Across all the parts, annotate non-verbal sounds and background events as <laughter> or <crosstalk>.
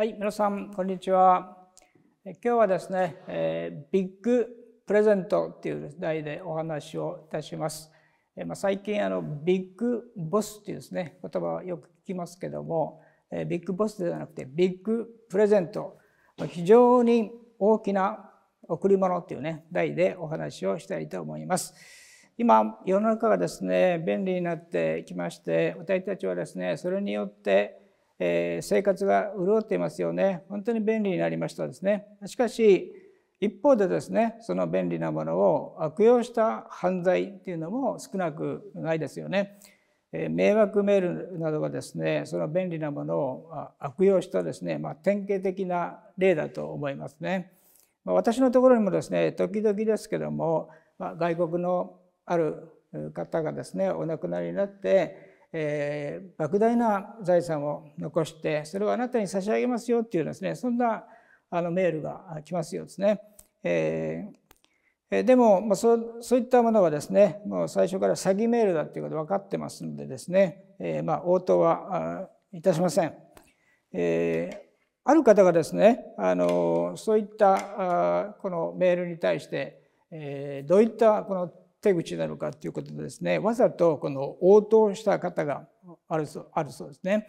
はい、皆さん、こんにちは。今日はですね、えー、ビッグプレゼントっていう題でお話をいたします。えー、まあ、最近あの、ビッグボスっていうですね、言葉はよく聞きますけども、えー、ビッグボスではなくてビッグプレゼント、非常に大きな贈り物っていうね、題でお話をしたいと思います。今、世の中がですね、便利になってきまして、私たちはですね、それによって、えー、生活が潤っていますよね本当に便利になりましたですねしかし一方でですねその便利なものを悪用した犯罪っていうのも少なくないですよね、えー、迷惑メールなどがですねその便利なものを悪用したですね、まあ、典型的な例だと思いますね、まあ、私のところにもですね時々ですけども、まあ、外国のある方がですねお亡くなりになってえー、莫大な財産を残してそれをあなたに差し上げますよっていうですねそんなあのメールが来ますようですね。えーでも、まあ、そうそういったものはですねもう最初から詐欺メールだっていうこと分かってますのでですね、えーまあ、応答はあいたしません。えー、ある方がですねあのそういったあこのメールに対して、えー、どういったこの手口なのかということでですねわざとこの応答した方があるそうあるそうですね。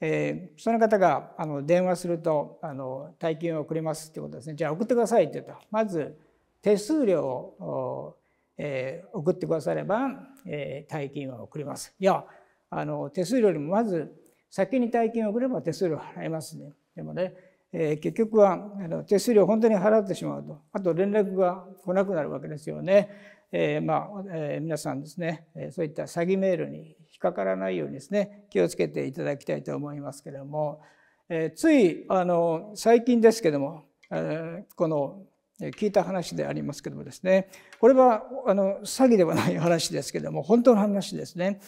えー、その方があの電話するとあの大金を送りますってことですねじゃあ送ってくださいって言うとまず手数料を、えー、送ってくだされば、えー、大金を送りますいやあの手数料よりもまず先に大金を送れば手数料払いますねでもね、えー、結局はあの手数料本当に払ってしまうとあと連絡が来なくなるわけですよねえー、まあ、えー、皆さんですねそういった詐欺メールに引っかからないようにですね気をつけていただきたいと思いますけれども、えー、ついあの最近ですけども、えー、この聞いた話でありますけどもですねこれはあの詐欺ではない話ですけども本当の話ですね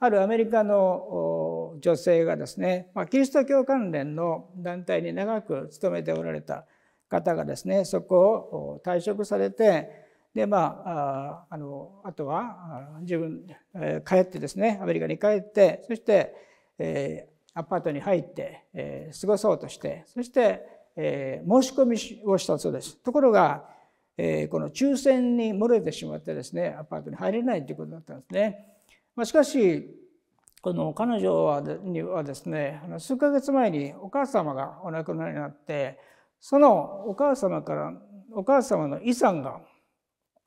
あるアメリカの女性がですね、まあ、キリスト教関連の団体に長く勤めておられた方がですねそこを退職されてでまああのあとは自分、えー、帰ってですねアメリカに帰ってそして、えー、アパートに入って、えー、過ごそうとしてそして、えー、申し込みをしたそうです。ところが、えー、この抽選に漏れてしまってですねアパートに入れないということだったんですね。まあ、しかしこの彼女はにはですね数ヶ月前にお母様がお亡くなりになってそのお母様からお母様の遺産が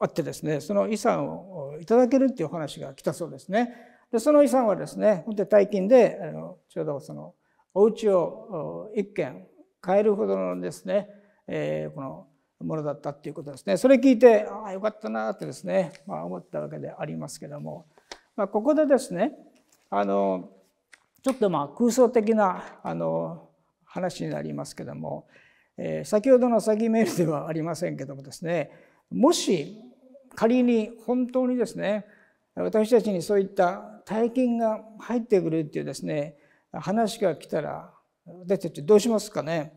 あってですねその遺産をいただけるっていう話が来たそうですね。でその遺産はですね本当に大金であのちょうどそのお家を1軒買えるほどのですね、えー、このものだったっていうことですねそれ聞いてああよかったなってですね、まあ、思ったわけでありますけども、まあ、ここでですねあのちょっとまあ空想的なあの話になりますけども、えー、先ほどの詐欺メールではありませんけどもですねもし仮に本当にですね私たちにそういった大金が入ってくるっていうですね話が来たら私たちどうしますかね、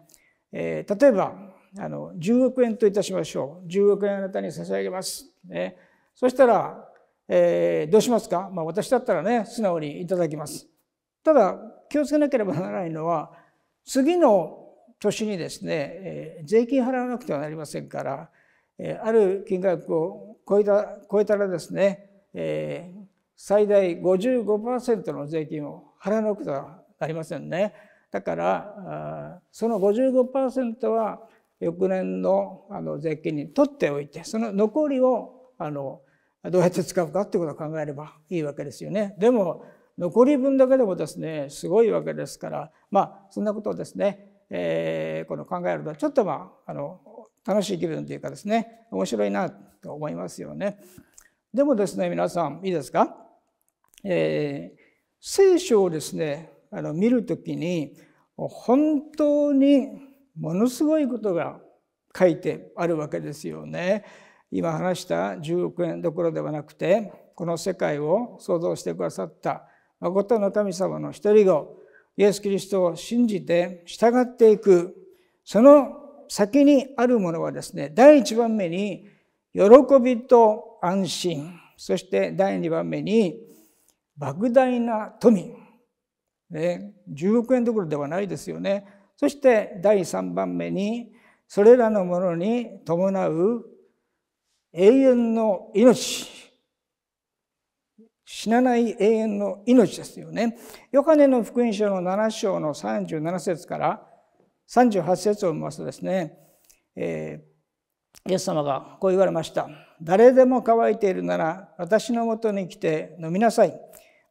えー、例えばあの10億円といたしましょう10億円あなたに差し上げます、ね、そしたら、えー、どうしますか、まあ、私だったらね素直にいただきますただ気をつけなければならないのは次の年にですね、えー、税金払わなくてはなりませんから、えー、ある金額を超えた超えたらですね、えー、最大55%の税金を払わなくてはなりませんね。だからその55%は翌年のあの税金に取っておいてその残りをあのどうやって使うかってことを考えればいいわけですよね。でも残り分だけでもですねすごいわけですからまあそんなことをですね、えー、この考えるとちょっとまああの楽しい気分というかですね面白いなと思いますよね。でもですね皆さんいいですか、えー、聖書をですねあの見るときに本当にものすごいことが書いてあるわけですよね。今話した10億円どころではなくてこの世界を創造してくださった誠の神様の一人子イエス・キリストを信じて従っていくその先にあるものはですね第一番目に喜びと安心そして第2番目に莫大な富、ね、10億円どころではないですよねそして第3番目にそれらのものに伴う永遠の命死なない永遠の命ですよね。ヨハネの福音書の7章の37節から38節を見ますとですね、えーイエス様がこう言われました。誰でも乾いているなら私のもとに来て飲みなさい。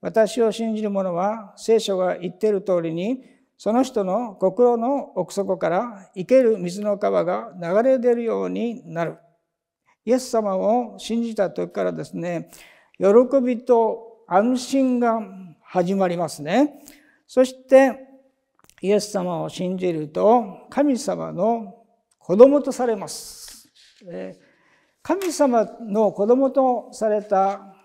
私を信じる者は聖書が言っている通りにその人の心の奥底から生ける水の川が流れ出るようになる。イエス様を信じた時からですね、喜びと安心が始まりますね。そしてイエス様を信じると神様の子供とされます。神様の子供とされた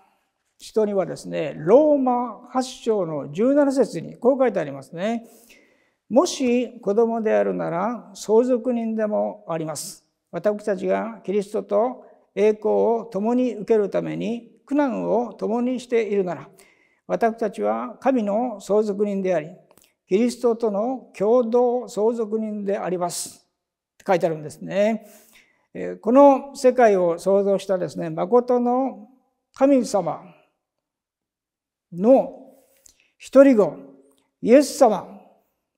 人にはですね、ローマ8章の17節にこう書いてありますね。もし子供であるなら相続人でもあります。私たちがキリストと栄光を共に受けるために苦難を共にしているなら私たちは神の相続人でありキリストとの共同相続人であります。って書いてあるんですね。この世界を創造したですね、誠の神様の一人子、イエス様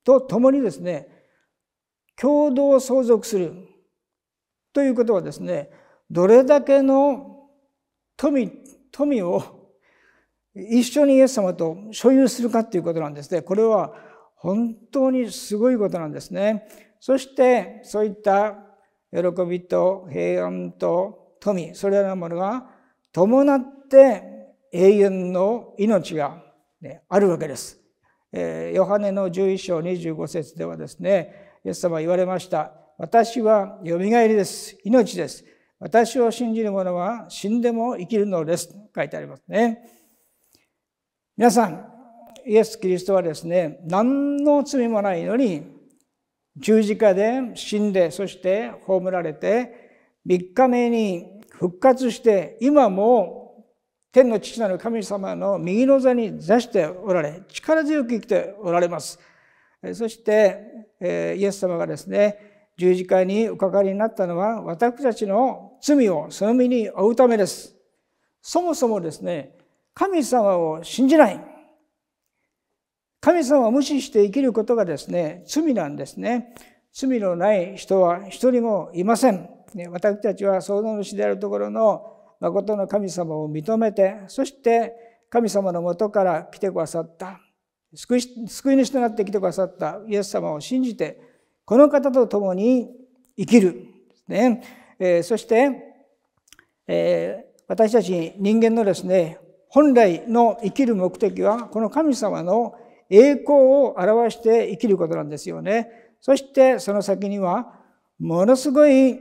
と共にですね、共同相続するということはですね、どれだけの富、富を一緒にイエス様と所有するかということなんですね。これは本当にすごいことなんですね。そして、そういった喜びと平安と富、それらのものが伴って永遠の命が、ね、あるわけです。えー、ヨハネの11章25節ではですね、イエス様は言われました。私はよみがえりです。命です。私を信じる者は死んでも生きるのです。書いてありますね。皆さん、イエス・キリストはですね、何の罪もないのに十字架で死んで、そして葬られて、3日目に復活して、今も天の父なる神様の右の座に座しておられ、力強く生きておられます。そして、イエス様がですね、十字架におかかりになったのは、私たちの罪をその身に負うためです。そもそもですね、神様を信じない。神様を無視して生きることがですね、罪なんですね。罪のない人は一人もいません。ね、私たちは創造主であるところの誠の神様を認めて、そして神様のもとから来てくださった。救い主となって来てくださったイエス様を信じて、この方と共に生きる。ねえー、そして、えー、私たち人間のですね、本来の生きる目的は、この神様の栄光を表して生きることなんですよね。そしてその先にはものすごい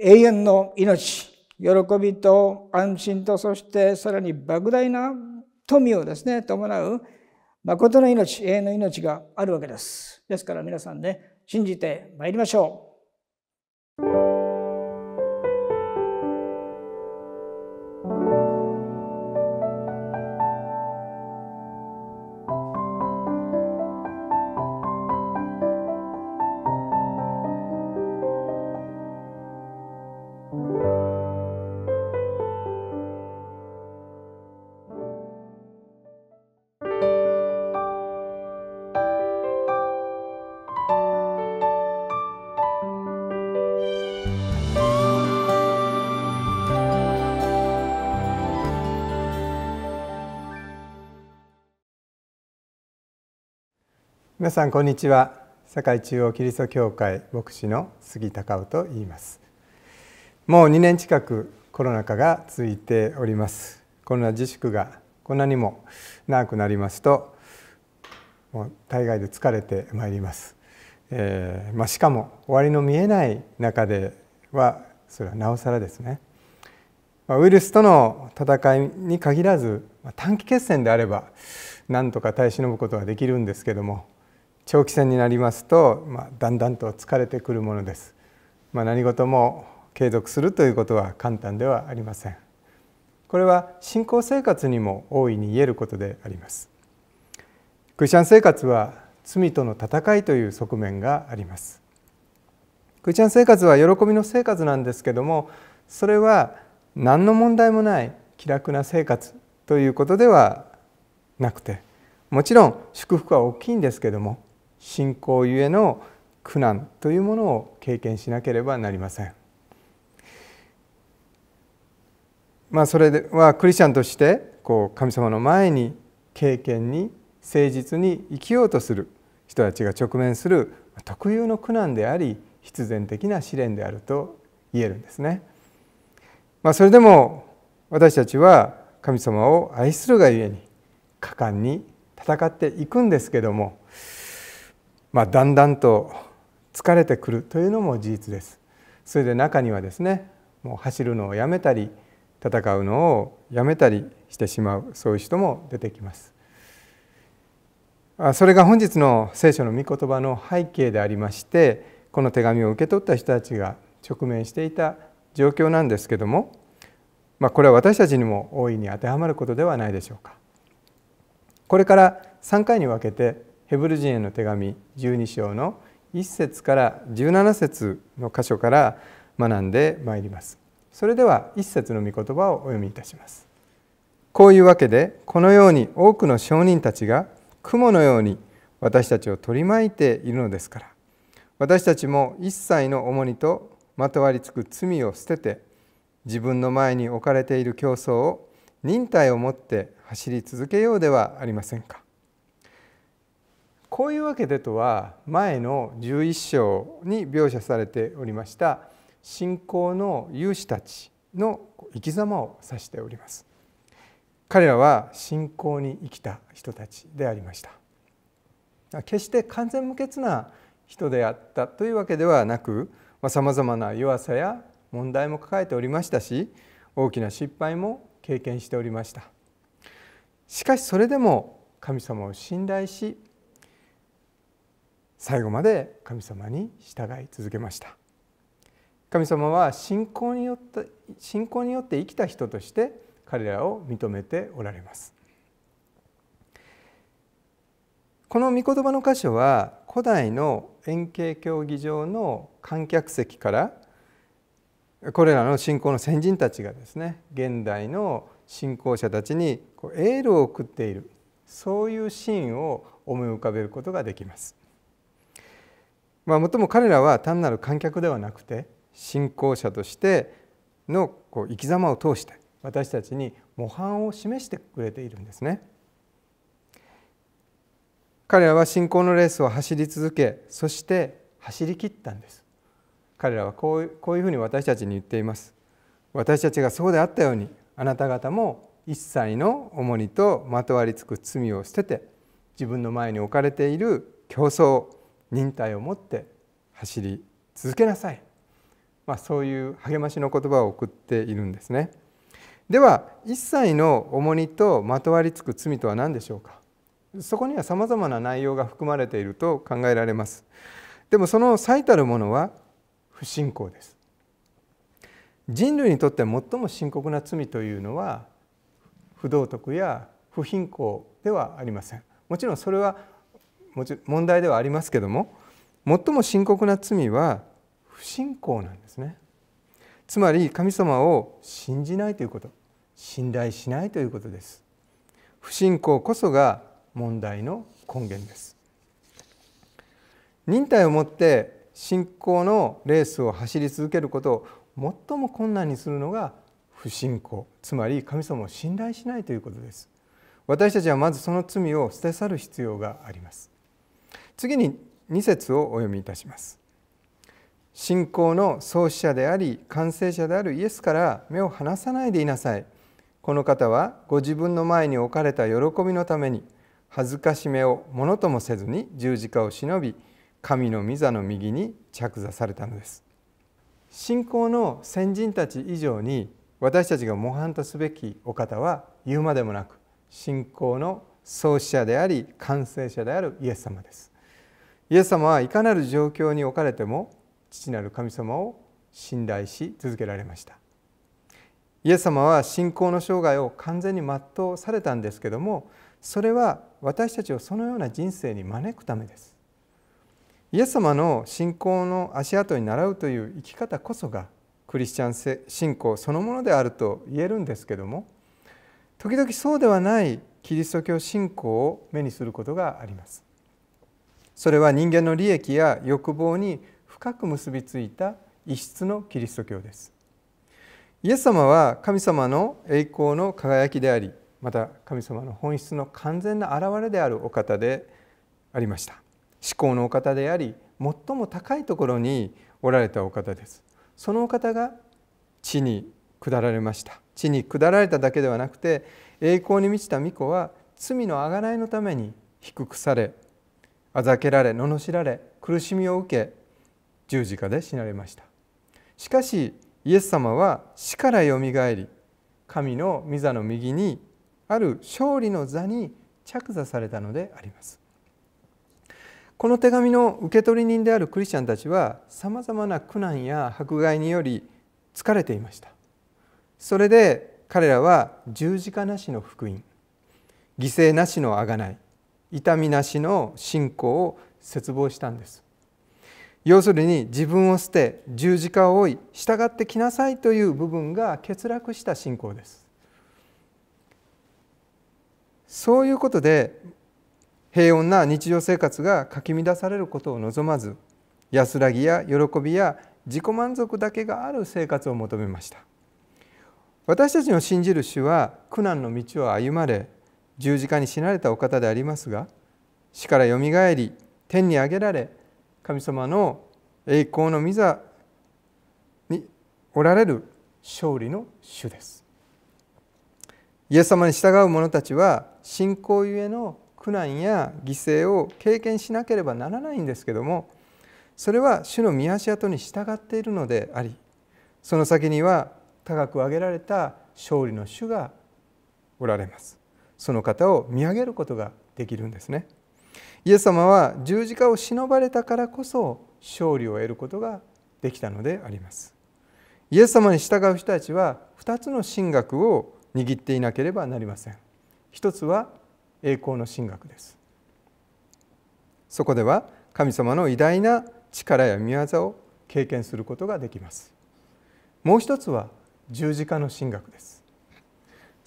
永遠の命、喜びと安心とそしてさらに莫大な富をですね伴う誠の命、永遠の命があるわけです。ですから皆さんね、信じてまいりましょう。皆さんこんにちは堺中央キリスト教会牧師の杉隆夫と言いますもう2年近くコロナ禍が続いておりますコロナ自粛がこんなにも長くなりますともう大概で疲れてまいります、えー、まあ、しかも終わりの見えない中ではそれはなおさらですねウイルスとの戦いに限らず短期決戦であればなんとか耐え忍ぶことはできるんですけども長期戦になりますと、まあ、だんだんと疲れてくるものです。まあ、何事も継続するということは簡単ではありません。これは信仰生活にも大いに言えることであります。クリスチャン生活は罪との戦いという側面があります。クリスチャン生活は喜びの生活なんですけどもそれは何の問題もない気楽な生活ということではなくてもちろん祝福は大きいんですけども信仰ゆえの苦難というものを経験しなければなりません。まあ、それではクリスチャンとしてこう神様の前に経験に誠実に生きようとする人たちが直面する特有の苦難であり必然的な試練であると言えるんですね。まあ、それでも私たちは神様を愛するがゆえに果敢に戦っていくんですけどもまあ、だんだんと疲れてくるというのも事実です。それで中にはですねもう走るのをやめたり戦うのをやめたりしてしまうそういう人も出てきます。それが本日の聖書の御言葉の背景でありましてこの手紙を受け取った人たちが直面していた状況なんですけども、まあ、これは私たちにも大いに当てはまることではないでしょうか。これから3回に分けてヘブル人への手紙12章の1節から17節の箇所から学んでまいります。それでは1節の御言葉をお読みいたします。こういうわけでこのように多くの証人たちが雲のように私たちを取り巻いているのですから私たちも一切の重荷とまとわりつく罪を捨てて自分の前に置かれている競争を忍耐をもって走り続けようではありませんか。こういうわけでとは前の11章に描写されておりました信仰の勇士たちの生き様を指しております彼らは信仰に生きた人たちでありました決して完全無欠な人であったというわけではなくさまざ、まな弱さや問題も抱えておりましたし大きな失敗も経験しておりましたしかしそれでも神様を信頼し最後まで神様に従い続けました神様は信仰によって信仰によって生きた人として彼らを認めておられますこの御言葉の箇所は古代の円形競技場の観客席からこれらの信仰の先人たちがですね現代の信仰者たちにエールを送っているそういうシーンを思い浮かべることができます。まあ、もとも彼らは単なる観客ではなくて信仰者としてのこう生き様を通して私たちに模範を示してくれているんですね。彼らは信仰のレースを走り続けそして走り切ったんです。彼らはこうこういうふうに私たちに言っています。私たちがそうであったようにあなた方も一切の重荷とまとわりつく罪を捨てて自分の前に置かれている競争忍耐を持って走り続けなさい、まあ、そういう励ましの言葉を送っているんですねでは一切の重荷とまとわりつく罪とは何でしょうかそこにはさまざまな内容が含まれていると考えられますでもその最たるものは不信仰です人類にとって最も深刻な罪というのは不道徳や不貧困ではありませんもちろんそれはもちろん問題ではありますけども最も深刻な罪は不信仰なんですねつまり神様を信じないということ信頼しないということです不信仰こそが問題の根源です忍耐をもって信仰のレースを走り続けることを最も困難にするのが不信仰つまり神様を信頼しないということです私たちはまずその罪を捨て去る必要があります次に2節をお読みいたします信仰の創始者であり完成者であるイエスから目を離さないでいなさいこの方はご自分の前に置かれた喜びのために恥ずかしめをものともせずに十字架を忍び神の御座の右に着座されたのです信仰の先人たち以上に私たちが模範とすべきお方は言うまでもなく信仰の創始者であり完成者であるイエス様ですイエス様はいかなる状況に置かれても父なる神様を信頼し続けられましたイエス様は信仰の生涯を完全に全うされたんですけどもそれは私たちをそのような人生に招くためですイエス様の信仰の足跡に倣うという生き方こそがクリスチャン信仰そのものであると言えるんですけども時々そうではないキリスト教信仰を目にすることがありますそれは人間の利益や欲望に深く結びついた異質のキリスト教ですイエス様は神様の栄光の輝きでありまた神様の本質の完全な現れであるお方でありました至高のお方であり最も高いところにおられたお方ですそのお方が地に下られました地に下られただけではなくて栄光に満ちた御子は罪の贖いのために低くされあざけられ罵られ苦しみを受け十字架で死なれましたしかしイエス様は死からよみがえり神の御座の右にある勝利の座に着座されたのでありますこの手紙の受け取り人であるクリスチャンたちはさまざまな苦難や迫害により疲れていましたそれで彼らは十字架なしの福音犠牲なしの贖い痛みなしの信仰を切望したんです要するに自分を捨て十字架を追い従ってきなさいという部分が欠落した信仰ですそういうことで平穏な日常生活がかき乱されることを望まず安らぎや喜びや自己満足だけがある生活を求めました私たちの信じる主は苦難の道を歩まれ十字架に死なれたお方でありますが死からよみがえり天に上げられ神様の栄光の御座におられる勝利の主ですイエス様に従う者たちは信仰ゆえの苦難や犠牲を経験しなければならないんですけどもそれは主の御足跡に従っているのでありその先には高く上げられた勝利の主がおられますその方を見上げることができるんですねイエス様は十字架を忍ばれたからこそ勝利を得ることができたのでありますイエス様に従う人たちは二つの神学を握っていなければなりません一つは栄光の神学ですそこでは神様の偉大な力や御業を経験することができますもう一つは十字架の神学です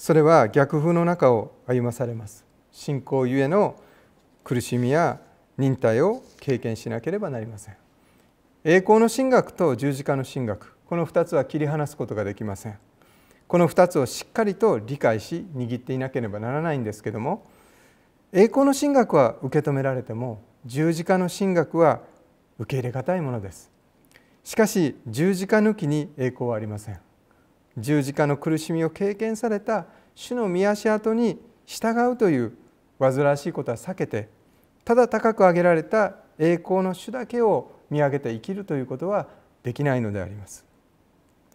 それは逆風の中を歩まされます信仰ゆえの苦しみや忍耐を経験しなければなりません栄光の神学と十字架の神学この2つは切り離すことができませんこの2つをしっかりと理解し握っていなければならないんですけども栄光の神学は受け止められても十字架の神学は受け入れがたいものですしかし十字架抜きに栄光はありません十字架の苦しみを経験された主の御足跡に従うという煩わしいことは避けてただ高く上げられた栄光の主だけを見上げて生きるということはできないのであります。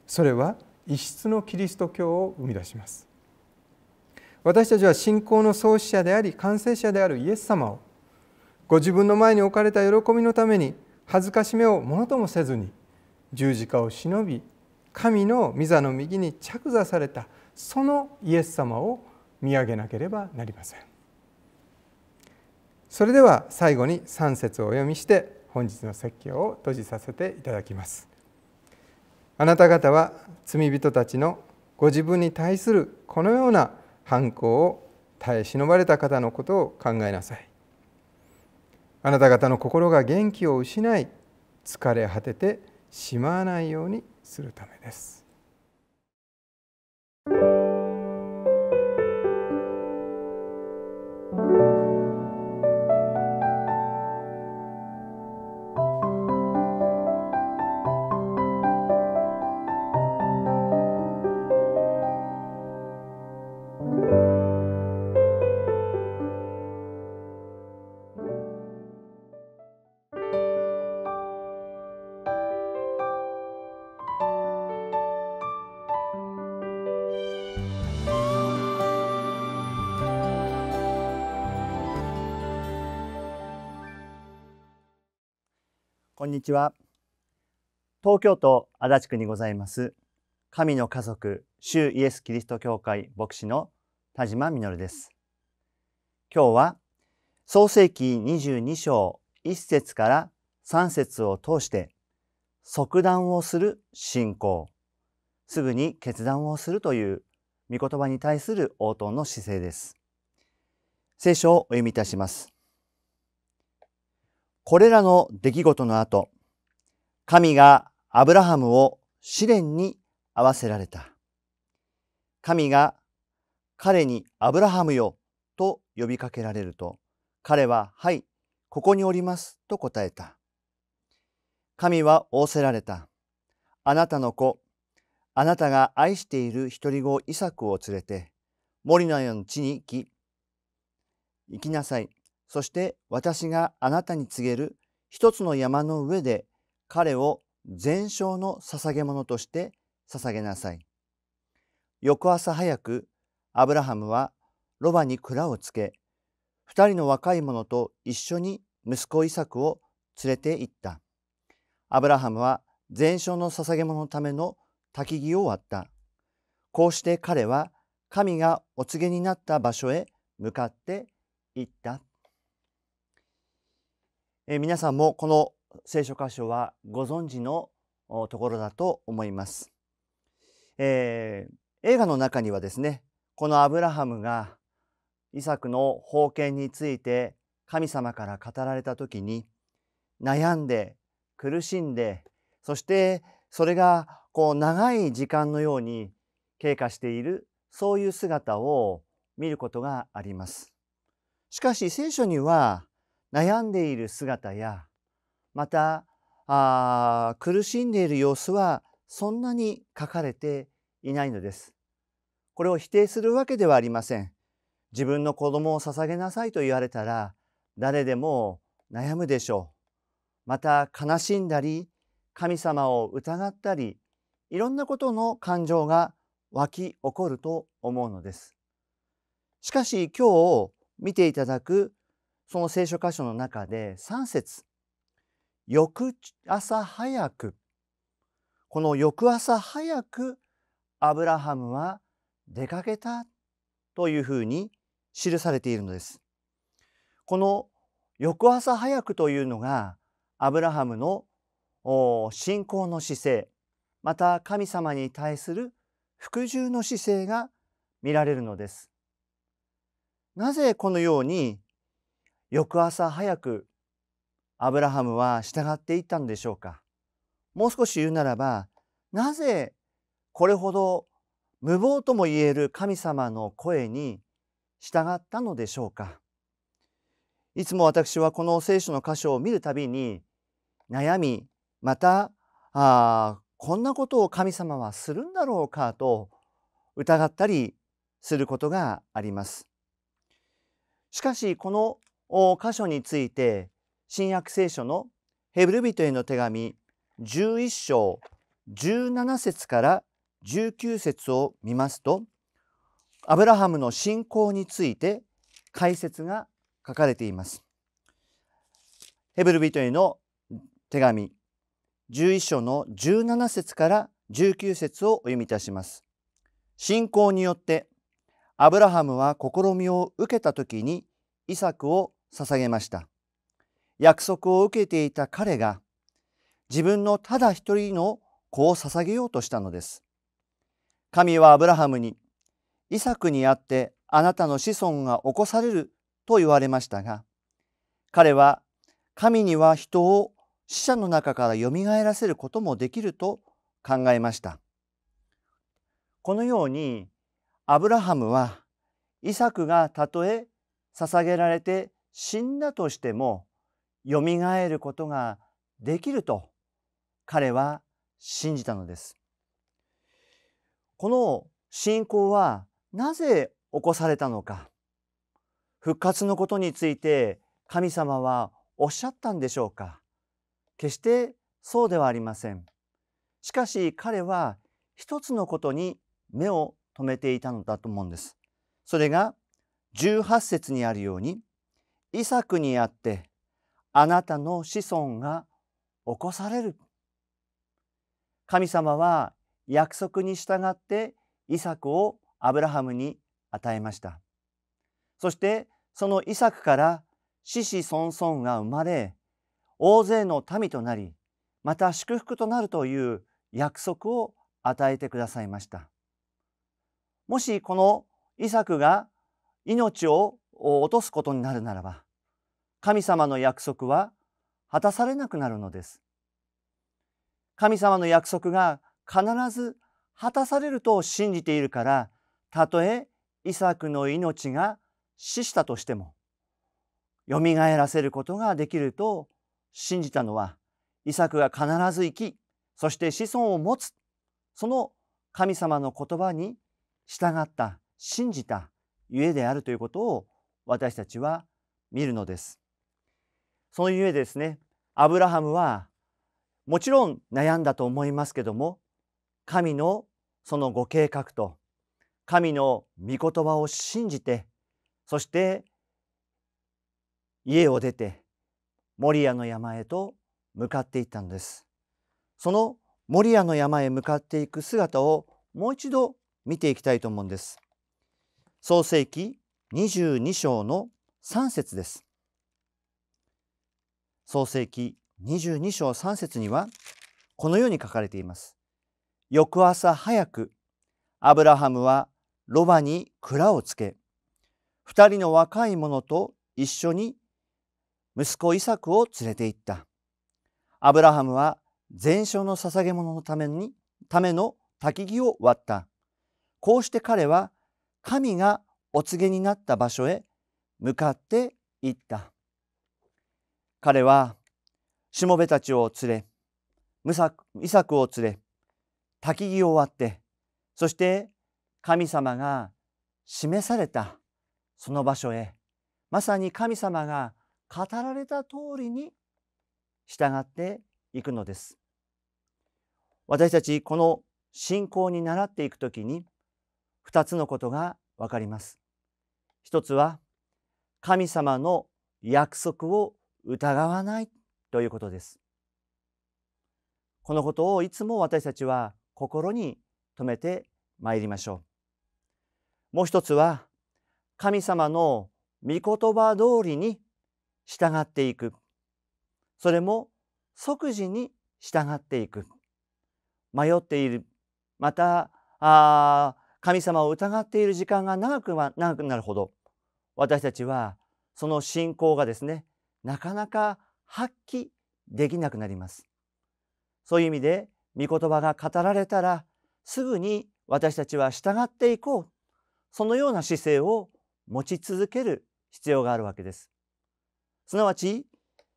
それは異質のキリスト教を生み出します。私たちは信仰の創始者であり完成者であるイエス様をご自分の前に置かれた喜びのために恥かしめをものともせずに十字架を忍び神の御座の右に着座されたそのイエス様を見上げなければなりませんそれでは最後に3節をお読みして本日の説教を閉じさせていただきますあなた方は罪人たちのご自分に対するこのような反抗を耐え忍ばれた方のことを考えなさいあなた方の心が元気を失い疲れ果ててしまわないようにするためです。こんにちは。東京都足立区にございます、神の家族、主イエス・キリスト教会牧師の田島実です。今日は、創世記22章1節から3節を通して、即断をする信仰、すぐに決断をするという御言葉に対する応答の姿勢です。聖書をお読みいたします。これらの出来事の後、神がアブラハムを試練に合わせられた。神が彼にアブラハムよと呼びかけられると、彼ははい、ここにおりますと答えた。神は仰せられた。あなたの子、あなたが愛している一人子イサクを連れて、森の家のに地に行き、行きなさい。そして私があなたに告げる一つの山の上で彼を全焼の捧げ物として捧げなさい。翌朝早くアブラハムはロバに蔵をつけ二人の若い者と一緒に息子イサクを連れて行った。アブラハムは全焼の捧げ物のための焚き木を割った。こうして彼は神がお告げになった場所へ向かって行った。え皆さんもこの聖書箇所はご存知のところだと思います、えー、映画の中にはですねこのアブラハムがイサクの封建について神様から語られた時に悩んで苦しんでそしてそれがこう長い時間のように経過しているそういう姿を見ることがあります。しかし聖書には悩んでいる姿やまたあ苦しんでいる様子はそんなに書かれていないのです。これを否定するわけではありません。自分の子供を捧げなさいと言われたら誰でも悩むでしょう。また悲しんだり神様を疑ったりいろんなことの感情が湧き起こると思うのです。しかし今日見ていただくその聖書箇所の中で3節翌朝早くこの翌朝早くアブラハムは出かけたというふうに記されているのです。この翌朝早くというのがアブラハムの信仰の姿勢また神様に対する服従の姿勢が見られるのです。なぜこのように翌朝早くアブラハムは従っていったんでしょうかもう少し言うならばなぜこれほど無謀ともいえる神様の声に従ったのでしょうかいつも私はこの聖書の箇所を見るたびに悩みまたあこんなことを神様はするんだろうかと疑ったりすることがあります。しかしこの箇所について新約聖書のヘブル人への手紙11章17節から19節を見ますとアブラハムの信仰について解説が書かれています。ヘブル人への手紙11章の17節から19節をお読みいたします。信仰によってアブラハムは試みを受けた時にイサクを捧げました約束を受けていた彼が自分のただ一人の子を捧げようとしたのです神はアブラハムにイサクにあってあなたの子孫が起こされると言われましたが彼は神には人を死者の中からよみがえらせることもできると考えましたこのようにアブラハムはイサクがたとえ捧げられて死んだとしてもよみがえることができると彼は信じたのです。この信仰はなぜ起こされたのか復活のことについて神様はおっしゃったんでしょうか決してそうではありません。しかし彼は一つのことに目を留めていたのだと思うんです。それが18節にあるようにイサクにあってあなたの子孫が起こされる。神様は約束に従ってイサクをアブラハムに与えました。そしてそのイサクから子子孫孫が生まれ大勢の民となりまた祝福となるという約束を与えてくださいましたもしこのイサクが命を落とすことになるならば神様の約束は果たされなくなるのです。神様の約束が必ず果たされると信じているからたとえイサクの命が死したとしてもよみがえらせることができると信じたのはイサクが必ず生きそして子孫を持つその神様の言葉に従った信じたゆえであるということを私たちは見るのです。そのゆえですねアブラハムはもちろん悩んだと思いますけども神のそのご計画と神の御言葉を信じてそして家を出てモリアの山へと向かっていったのですそのモリアの山へ向かっていく姿をもう一度見ていきたいと思うんです創世記22章の3節です創世記22章3節にはこのように書かれています。翌朝早くアブラハムはロバに蔵をつけ2人の若い者と一緒に息子イサクを連れて行った。アブラハムは全焼の捧げ物のためにための焚き木を割った。こうして彼は神がお告げになった場所へ向かって行った。彼はしもべたちを連れ無作遺作を連れ焚木を割ってそして神様が示されたその場所へまさに神様が語られた通りに従っていくのです。私たちこの信仰に習っていくときに2つのことが分かります。一つは神様の約束を疑わないということですこのことをいつも私たちは心に留めてまいりましょうもう一つは神様の御言葉通りに従っていくそれも即時に従っていく迷っているまたあ神様を疑っている時間が長くは長くなるほど私たちはその信仰がですねなかなか発揮できなくなります。そういう意味で御言葉が語られたらすぐに私たちは従っていこうそのような姿勢を持ち続ける必要があるわけです。すなわち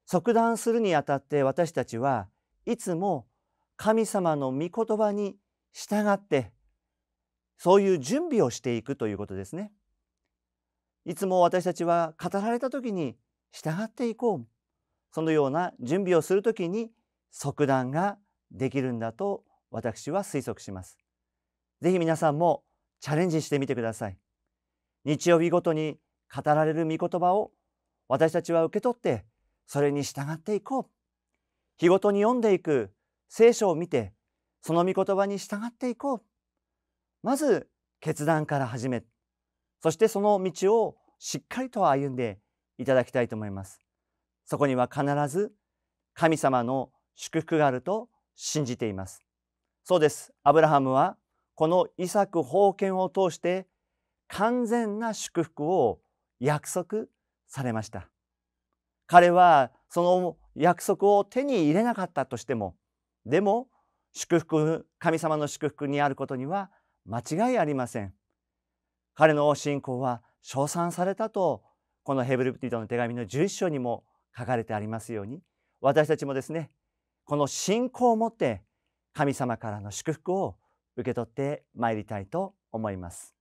即断するにあたって私たちはいつも神様の御言葉に従ってそういう準備をしていくということですね。いつも私たちは語られた時に従っていこうそのような準備をするときに即断ができるんだと私は推測します。ぜひ皆さんもチャレンジしてみてください。日曜日ごとに語られる御言葉を私たちは受け取ってそれに従っていこう。日ごとに読んでいく聖書を見てその御言葉に従っていこう。まず決断から始めそしてその道をしっかりと歩んでいただきたいと思います。そこには必ず神様の祝福があると信じています。そうです。アブラハムはこのイサク封建を通して完全な祝福を約束されました。彼はその約束を手に入れなかったとしても、でも祝福、神様の祝福にあることには間違いありません。彼の信仰は称賛されたとこのヘブルトの手紙の11章にも書かれてありますように私たちもですねこの信仰を持って神様からの祝福を受け取ってまいりたいと思います。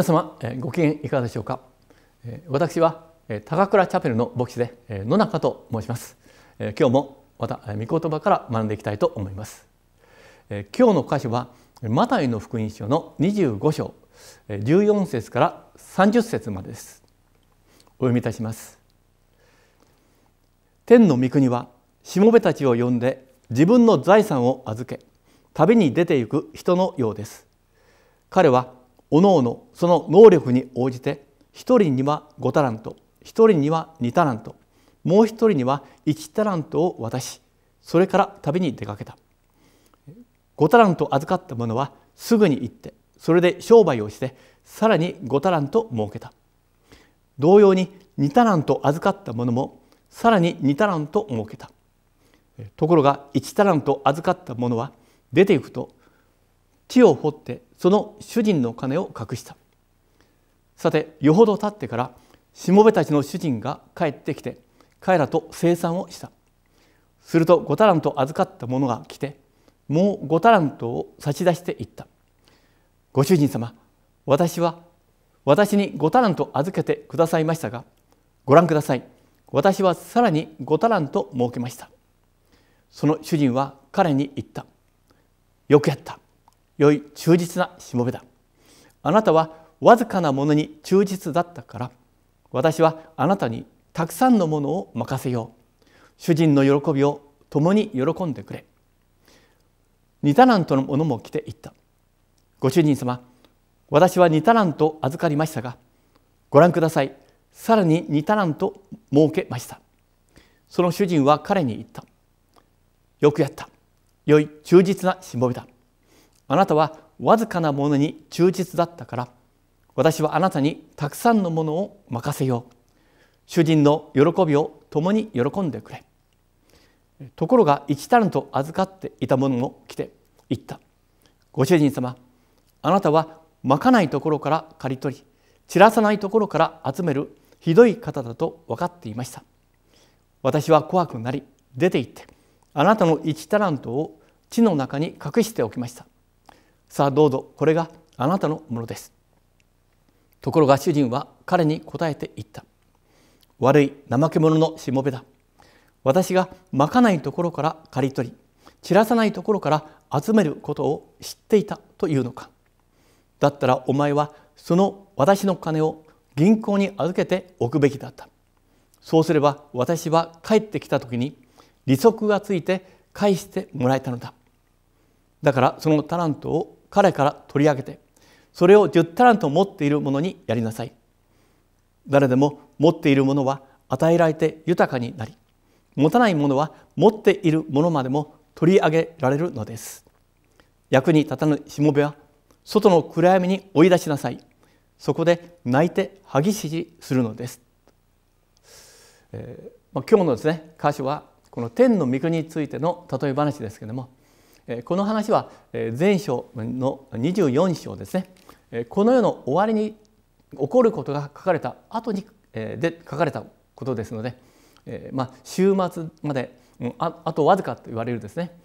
皆様ご機嫌いかがでしょうか私は高倉チャペルの牧師で野中と申します今日もまた御言葉から学んでいきたいと思います今日の箇所はマタイの福音書の25章14節から30節までですお読みいたします天の御国はしもべたちを呼んで自分の財産を預け旅に出て行く人のようです彼はおのおのその能力に応じて一人には5タラント一人には2タラントもう一人には1タラントを渡しそれから旅に出かけた5タラント預かった者はすぐに行ってそれで商売をしてさらに5タラント儲けた同様に2タラント預かった者もさらに2タラント儲けたところが1タラント預かった者は出ていくと地を掘ってその主人の金を隠したさてよほど経ってからしもべたちの主人が帰ってきて彼らと生産をしたすると5タラント預かった者が来てもう5タラントを差し出していったご主人様私は私に5タラント預けてくださいましたがご覧ください私はさらに5タラント設けましたその主人は彼に言ったよくやった良い忠実なしもべだあなたはわずかなものに忠実だったから私はあなたにたくさんのものを任せよう主人の喜びを共に喜んでくれ似たなんとのものも来て言ったご主人様私は似たなんと預かりましたがご覧くださいさらに似たなんと設けましたその主人は彼に言ったよくやった良い忠実なしもべだあなたはわずかなものに忠実だったから私はあなたにたくさんのものを任せよう主人の喜びを共に喜んでくれところが1タラント預かっていたものも来て言ったご主人様あなたはまかないところから刈り取り散らさないところから集めるひどい方だと分かっていました私は怖くなり出て行ってあなたの1タラントを地の中に隠しておきましたさあどうぞこれがあなたのものですところが主人は彼に答えて言った悪い怠け者のしもべだ私がまかないところから刈り取り散らさないところから集めることを知っていたというのかだったらお前はその私の金を銀行に預けておくべきだったそうすれば私は帰ってきた時に利息がついて返してもらえたのだだからそのタラントを彼から取り上げてそれを10タラント持っているものにやりなさい誰でも持っているものは与えられて豊かになり持たないものは持っているものまでも取り上げられるのです役に立たぬしもべは外の暗闇に追い出しなさいそこで泣いて歯ぎしりするのです、えー、まあ、今日のですね箇所はこの天の御国についての例え話ですけれどもこの話は前章の24章ですねこの世の終わりに起こることが書かれた後にで書かれたことですので、まあ、週末までああとわずかと言われるですね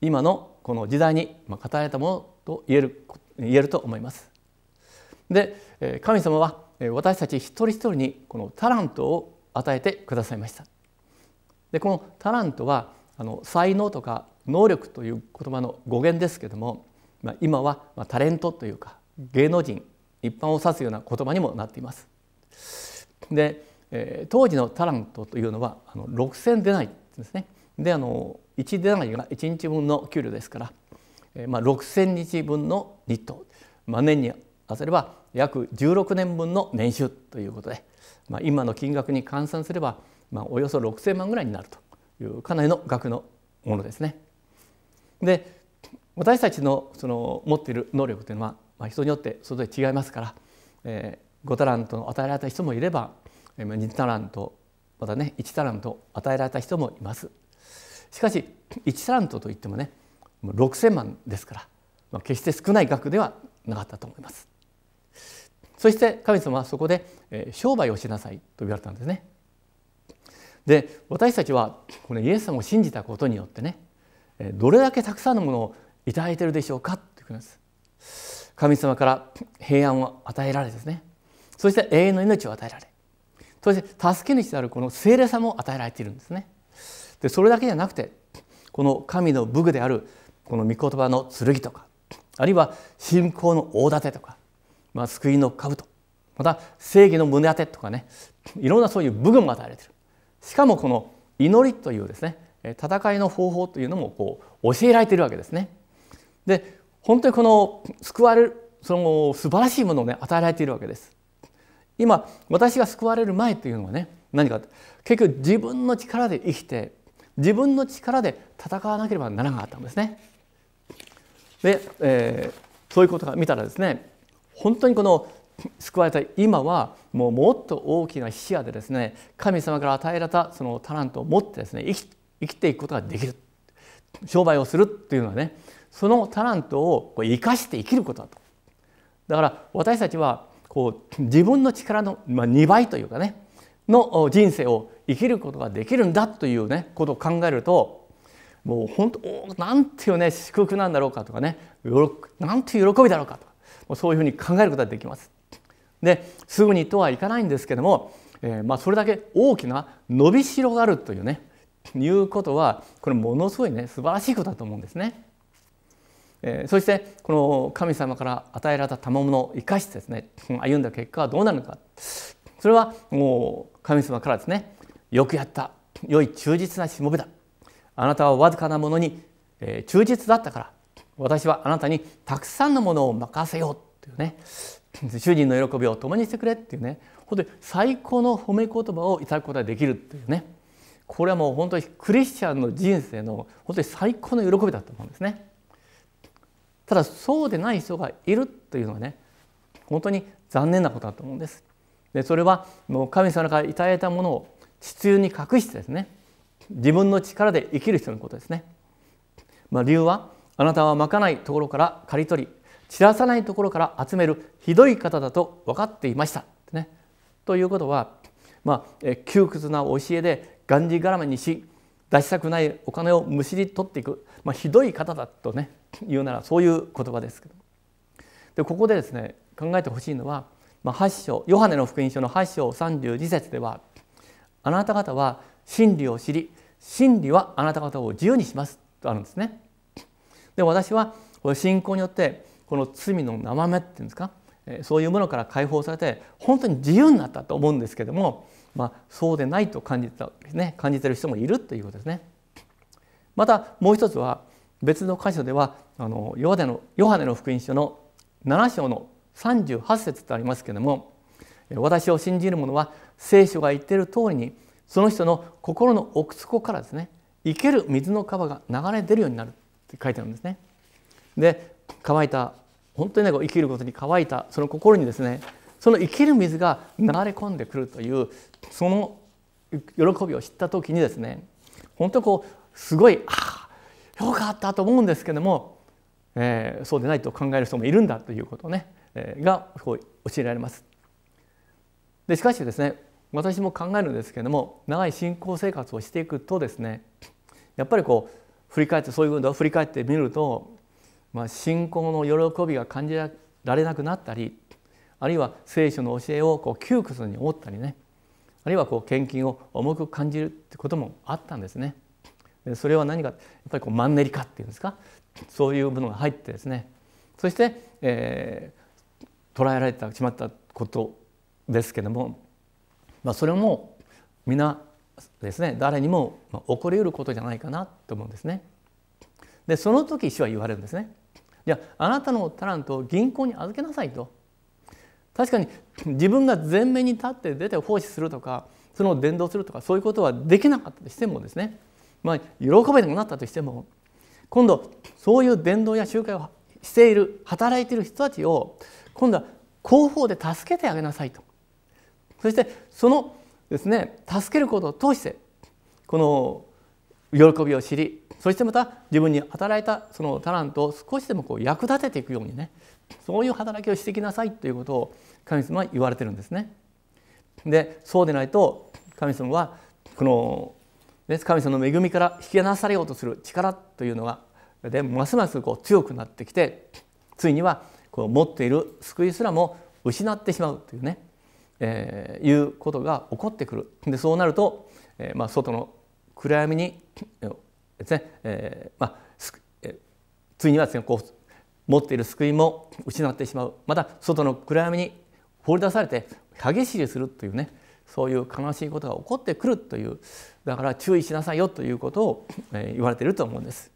今のこの時代に語られたものと言える言えると思います。で神様は私たち一人一人にこのタラントを与えてくださいました。でこのタラントはあの才能とか能力という言葉の語源ですけども、まあ、今はタレントというか芸能人一般を指すような言葉にもなっています。で、えー、当時のタラントというのはあの6,000デないですね。であの1デないが1日分の給料ですから、えー、まあ、6,000日分の日当、まあ、年に合わせれば約16年分の年収ということで、まあ、今の金額に換算すれば、まあ、およそ6,000万ぐらいになるというかなりの額のものですね。で私たちのその持っている能力というのは、まあ、人によってそれぞれ違いますから、えー、5タラントの与えられた人もいれば2タラントまたね1タラント与えられた人もいます。しかし1タラントといってもね6,000万ですから、まあ、決して少ない額ではなかったと思います。そして神様はそこで、え商売をしなさいと言われたんですね。で私たちはこのイエス様を信じたことによってねどれだけたくさんのものを頂いてるでしょうかということです神様から平安を与えられですねそして永遠の命を与えられそして助け主であるこの聖霊さも与えられているんですねでそれだけじゃなくてこの神の武具であるこの御言葉の剣とかあるいは信仰の大盾とか、まあ、救いの兜また正義の胸当てとかねいろんなそういう武具も与えられているしかもこの祈りというですね戦いの方法というのもこう教えられているわけですね。で本当にこの救われるその素晴らしいものをね与えられているわけです。今私が救われる前というのはね何か結局自分の力で生きて自分の力で戦わなければならなかったんですね。で、えー、そういうことが見たらですね本当にこの救われた今はもうもっと大きな視野でですね神様から与えられたそのタラントを持ってですね生き生きていくことができる商売をするっていうのはねそのタラントをこう生かして生きることだとだから私たちはこう自分の力の、まあ、2倍というかねの人生を生きることができるんだというねことを考えるともう本当なんていうね祝福なんだろうかとかねなんていう喜びだろうかとかそういうふうに考えることができます。ですぐにとはいかないんですけども、えー、まあ、それだけ大きな伸びしろがあるというね <laughs> いうことはこれものすごいね素晴らしいことだと思うんですね。えー、そしてこの神様から与えられた賜物を生かしてですね <laughs> 歩んだ結果はどうなるのかそれはもう神様からですね「よくやった良い忠実なしもべだあなたはわずかなものに、えー、忠実だったから私はあなたにたくさんのものを任せよう」というね <laughs> 主人の喜びを共にしてくれっていうね本当に最高の褒め言葉をいただくことができるっていうねこれはもう本当にクリスチャンの人生の本当に最高の喜びだと思うんですね。ただそうでない人がいるというのはね本当に残念なことだと思うんです。でそれはもう神様から頂いたものを地中に隠してですね自分の力で生きる人のことですね。まあ、理由はあなたはまかないところから刈り取り散らさないところから集めるひどい方だと分かっていました。ね、ということは、まあ、え窮屈な教えでがんじがらめにし出したくないお金をむしり取っていく、まあ、ひどい方だとね言うならそういう言葉ですけどでここでですね考えてほしいのは、まあ、8章ヨハネの福音書の8章32節では「あなた方は真理を知り真理はあなた方を自由にします」とあるんですね。で私は信仰によってこの罪の生めっていうんですかそういうものから解放されて本当に自由になったと思うんですけども、まあ、そうでないと感じた、ね、感じてる人もいるということですね。またもう一つは別の箇所ではあのヨハネのヨハネの福音書の7章の38節とありますけども私を信じる者は聖書が言っている通りにその人の心の奥底からですね生ける水の川が流れ出るようになるって書いてあるんですね。で乾いた本当にね生きることに乾いたその心にですねその生きる水が流れ込んでくるというその喜びを知った時にですね本当こうすごいああよかったと思うんですけども、えー、そうでないと考える人もいるんだということね、えー、がこう教えられます。でしかしですね私も考えるんですけども長い信仰生活をしていくとですねやっぱりこう振り返ってそういう動を振り返ってみるとまあ、信仰の喜びが感じられなくなったりあるいは聖書の教えをこう窮屈に思ったりねあるいはこう献金を重く感じるってこともあったんですね。それは何かやっぱりこうマンネリ化っていうんですかそういうものが入ってですねそして、えー、捉えられてしまったことですけども、まあ、それも皆ですね誰にも起こりうることじゃないかなと思うんですね。でその時主は言われるんですねじゃああなたのタラントを銀行に預けなさいと確かに自分が前面に立って出て奉仕するとかその伝道するとかそういうことはできなかったとしてもですねまあ喜べなくなったとしても今度そういう伝道や集会をしている働いている人たちを今度は広報で助けてあげなさいとそしてそのですね助けることを通してこの喜びを知りそしてまた自分に働いたそのタラントを少しでもこう役立てていくようにねそういう働きをしていきなさいということを神様は言われてるんですね。でそうでないと神様はこの神様の恵みから引き離されようとする力というのがでますますこう強くなってきてついにはこう持っている救いすらも失ってしまうというね、えー、いうことが起こってくるでそうなると、えー、まあ、外の暗闇にですね、えー、まあ、ついにはですねこう持っている救いも失ってしまうまた外の暗闇に放り出されて激しいするというねそういう悲しいことが起こってくるというだから注意しなさいよということを、え言われていると思うんです。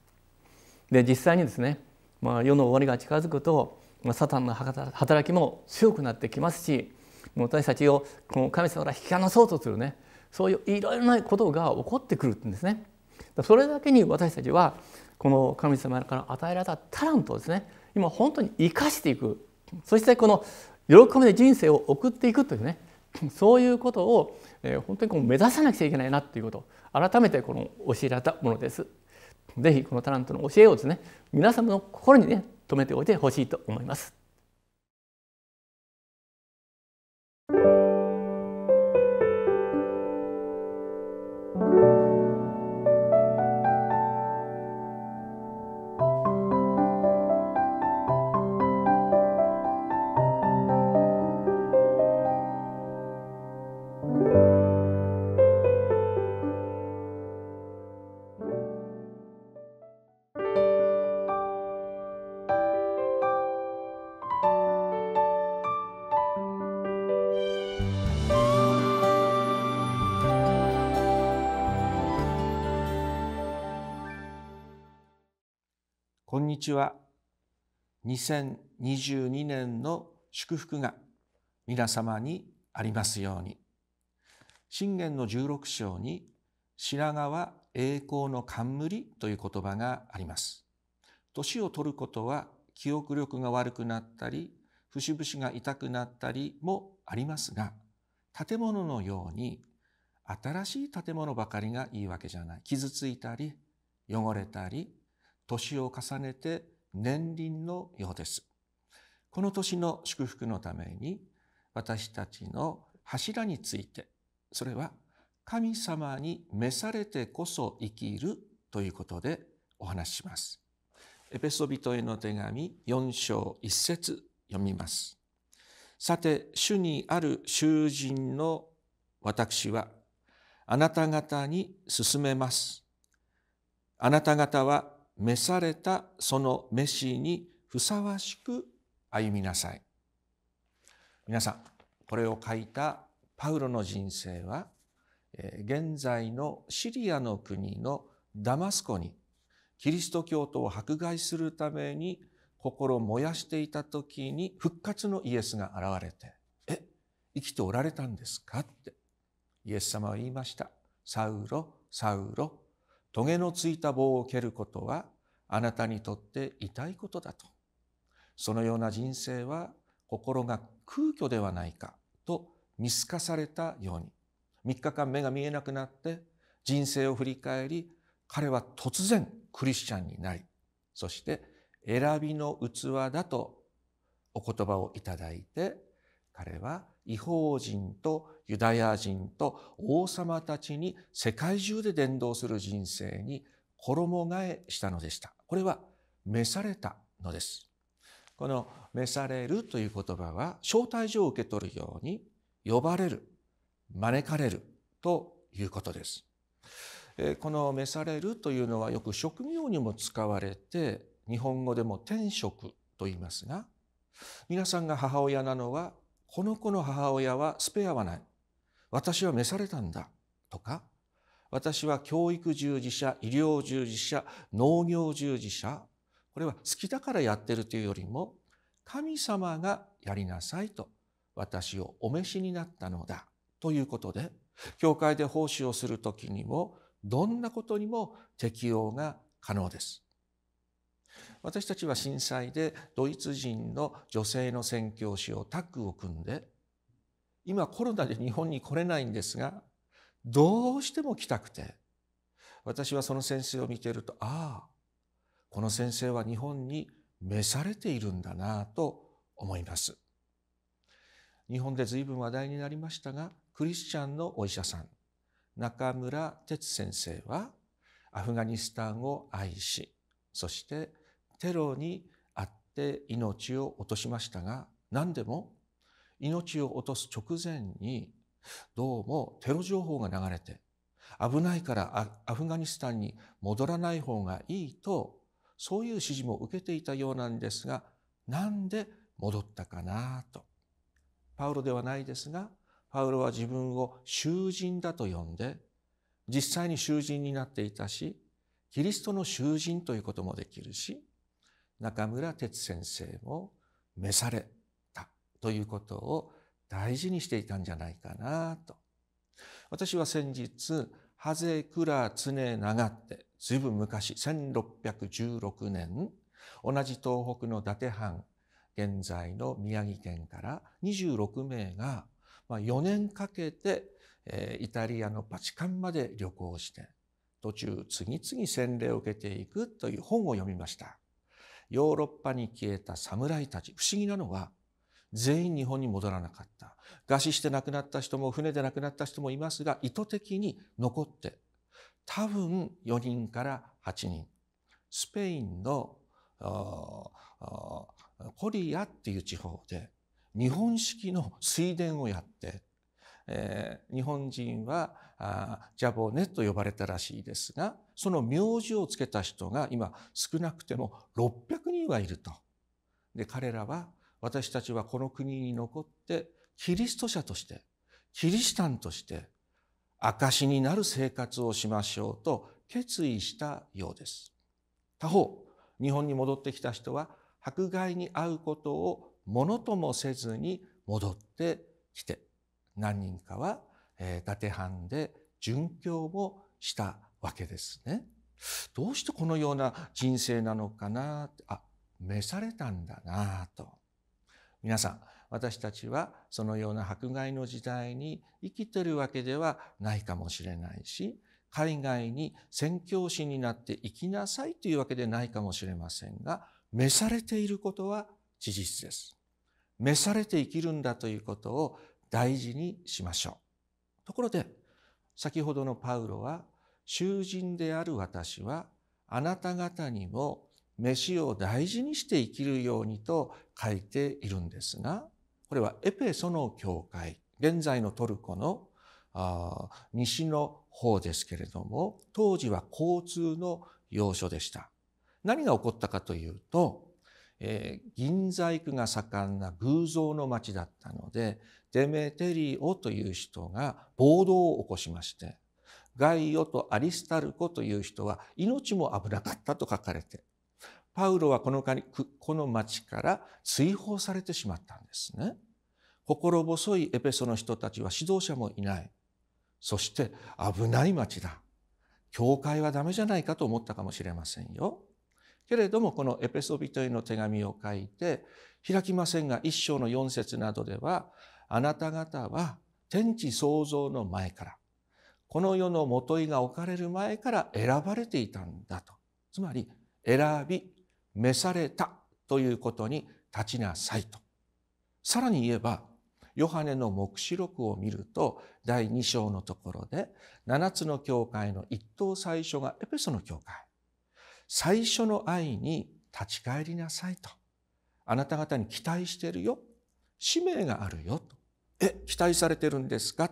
で実際にですね、まあ、世の終わりが近づくと、まあ、サタンの働きも強くなってきますし私たちをこの神様から引き離そうとするねそういういろいろなことが起こってくるんですね。それだけに私たちはこの神様から与えられたタラントをですね今本当に生かしていくそしてこの喜びで人生を送っていくというねそういうことを本当にこう目指さなくちゃいけないなということを改めてこの教えられたものです。ぜひこのタラントの教えをですね皆様の心にね留めておいてほしいと思います。にちは。2022年の祝福が皆様にありますように。信玄の16章に白川栄光の冠という言葉があります。年を取ることは記憶力が悪くなったり、節々が痛くなったりもありますが、建物のように新しい建物ばかりがいいわけじゃない。傷ついたり、汚れたり、年を重ねて年輪のようです。この年の祝福のために、私たちの柱について、それは神様に召されてこそ生きるということでお話しします。エペソビトへの手紙4章1節読みます。さて、主にある囚人の私は、あなた方に進めます。あなた方は召されたその召しにふさわしく歩みなさい。皆さん、これを書いたパウロの人生は、現在のシリアの国のダマスコにキリスト教徒を迫害するために心を燃やしていた時に復活のイエスが現れて、え、生きておられたんですかってイエス様は言いました。サウロ、サウロ、トゲのついた棒を蹴ることはあなたにとって痛いことだと。そのような人生は心が空虚ではないかと見透かされたように3日間目が見えなくなって人生を振り返り彼は突然クリスチャンになりそして選びの器だとお言葉をいただいて彼は違法人とユダヤ人と王様たちに世界中で伝道する人生に衣替えしたのでした。これは召されたのです。この召されるという言葉は招待状を受け取るように呼ばれる、招かれるということです。この召されるというのはよく職業にも使われて日本語でも天職と言いますが皆さんが母親なのはこの子の母親はスペアはない。私は召されたんだ。とか、私は教育従事者、医療従事者、農業従事者。これは好きだからやってるというよりも、神様がやりなさいと私をお召しになったのだ。ということで、教会で奉仕をする時にも、どんなことにも適用が可能です。私たちは震災でドイツ人の女性の宣教師をタッグを組んで今コロナで日本に来れないんですがどうしても来たくて私はその先生を見ているとああこの先生は日本に召されているんだなと思います。日本で随分話題になりましたがクリスチャンのお医者さん中村哲先生はアフガニスタンを愛しそしてテロにあって命を落としましたが何でも命を落とす直前にどうもテロ情報が流れて危ないからアフガニスタンに戻らない方がいいとそういう指示も受けていたようなんですがなんで戻ったかなとパウロではないですがパウロは自分を囚人だと呼んで実際に囚人になっていたしキリストの囚人ということもできるし中村哲先生も召されたということを大事にしていたんじゃないかなと。私は先日、ハゼクラ常長って、ずいぶん昔、1616年、同じ東北の伊達藩、現在の宮城県から26名が、まあ、4年かけて、えー、イタリアのバチカンまで旅行して、途中次々洗礼を受けていくという本を読みました。ヨーロッパに消えた侍たち不思議なのは全員日本に戻らなかった餓死して亡くなった人も船で亡くなった人もいますが意図的に残って多分4人から8人スペインのコリアっていう地方で日本式の水田をやって、えー、日本人はジャボネと呼ばれたらしいですがその名字をつけた人が今少なくても600人はいると。で彼らは私たちはこの国に残ってキリスト者としてキリシタンとして証になる生活をしましょうと決意したようです。他方日本に戻ってきた人は迫害に遭うことをものともせずに戻ってきて何人かはえー、伊藩で殉教をしたわけですね。どうしてこのような人生なのかなあ、召されたんだなと。皆さん、私たちはそのような迫害の時代に生きてるわけではないかもしれないし、海外に宣教師になって生きなさいというわけでないかもしれませんが、召されていることは事実です。召されて生きるんだということを大事にしましょう。ところで、先ほどのパウロは、囚人である私は、あなた方にも飯を大事にして生きるようにと書いているんですが、これはエペソの教会、現在のトルコの西の方ですけれども、当時は交通の要所でした。何が起こったかというと、えー、銀細工が盛んな偶像の町だったのでデメテリオという人が暴動を起こしましてガイオとアリスタルコという人は命も危なかったと書かれてパウロはこのこの町から追放されてしまったんですね。心細いエペソの人たちは指導者もいない。そして危ない町だ。教会はダメじゃないかと思ったかもしれませんよ。けれどもこのエペソビトへの手紙を書いて開きませんが一章の四節などではあなた方は天地創造の前からこの世の元いが置かれる前から選ばれていたんだとつまり選び召されたということに立ちなさいとさらに言えばヨハネの黙示録を見ると第二章のところで7つの教会の一等最初がエペソの教会最初の愛に立ち返りなさいと。あなた方に期待してるよ。使命があるよと。え、期待されてるんですか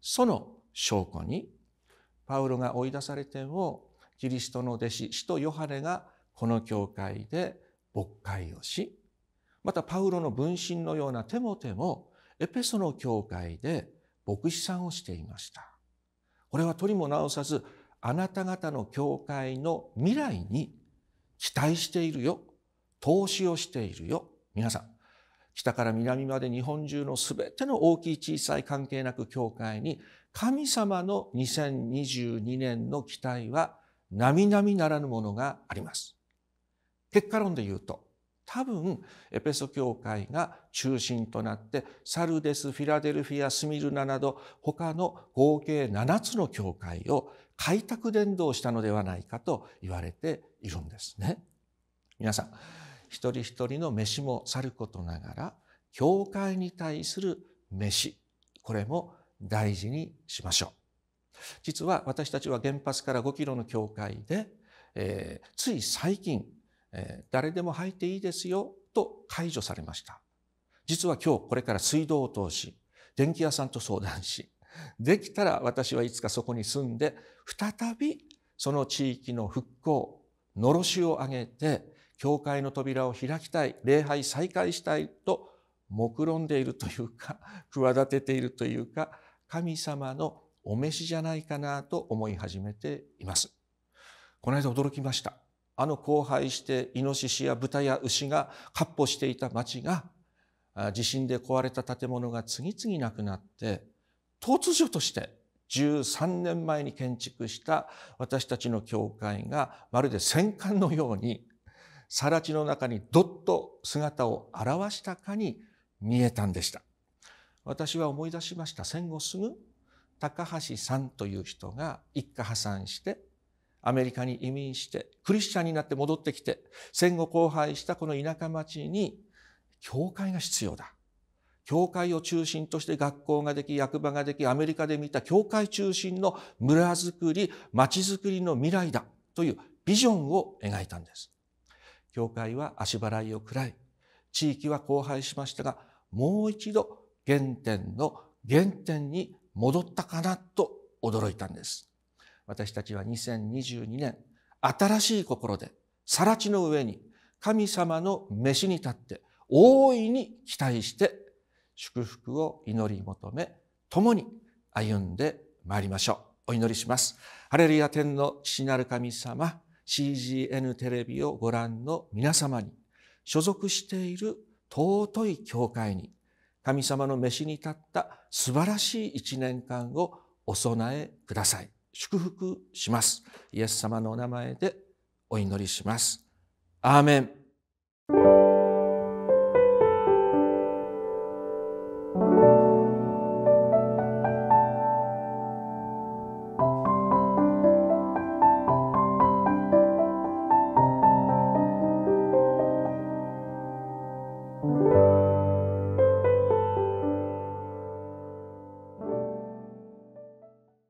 その証拠に、パウロが追い出されても、キリストの弟子、使徒ヨハネがこの教会で牧会をし、またパウロの分身のようなテモテも、エペソの教会で牧師さんをしていました。これは取りも直さず、あなた方の教会の未来に期待しているよ。投資をしているよ。皆さん、北から南まで日本中の全ての大きい小さい関係なく教会に神様の2022年の期待は並々ならぬものがあります。結果論で言うと、多分エペソ教会が中心となってサルデスフィラデルフィアスミルナなど他の合計7つの教会を開拓伝道をしたのではないかと言われているんですね。皆さん、一人一人の飯もさることながら、教会に対する飯、これも大事にしましょう。実は私たちは原発から5キロの教会で、えー、つい最近、えー、誰でも入っていいですよと解除されました。実は今日これから水道を通し、電気屋さんと相談し、できたら私はいつかそこに住んで再びその地域の復興のろしを上げて教会の扉を開きたい礼拝再開したいと目論んでいるというか <laughs> 企てているというか神様のお召しじゃないかなと思い始めています。この間驚きました。あの荒廃してイノシシや豚や牛が割歩していた町が地震で壊れた建物が次々なくなって突如として13年前に建築した私たちの教会がまるで戦艦のように更地の中にどっと姿を現したかに見えたんでした私は思い出しました戦後すぐ高橋さんという人が一家破産してアメリカに移民してクリスチャンになって戻ってきて戦後荒廃したこの田舎町に教会が必要だ教会を中心として学校ができ、役場ができ、アメリカで見た教会中心の村づくり、町づくりの未来だというビジョンを描いたんです。教会は足払いを喰らい、地域は荒廃しましたが、もう一度原点の原点に戻ったかなと驚いたんです。私たちは2022年、新しい心で、さら地の上に神様の飯に立って、大いに期待して祝福を祈り求め共に歩んでまいりましょうお祈りしますハレルヤ天の父なる神様 CGN テレビをご覧の皆様に所属している尊い教会に神様の召しに立った素晴らしい一年間をお供えください祝福しますイエス様のお名前でお祈りしますアーメン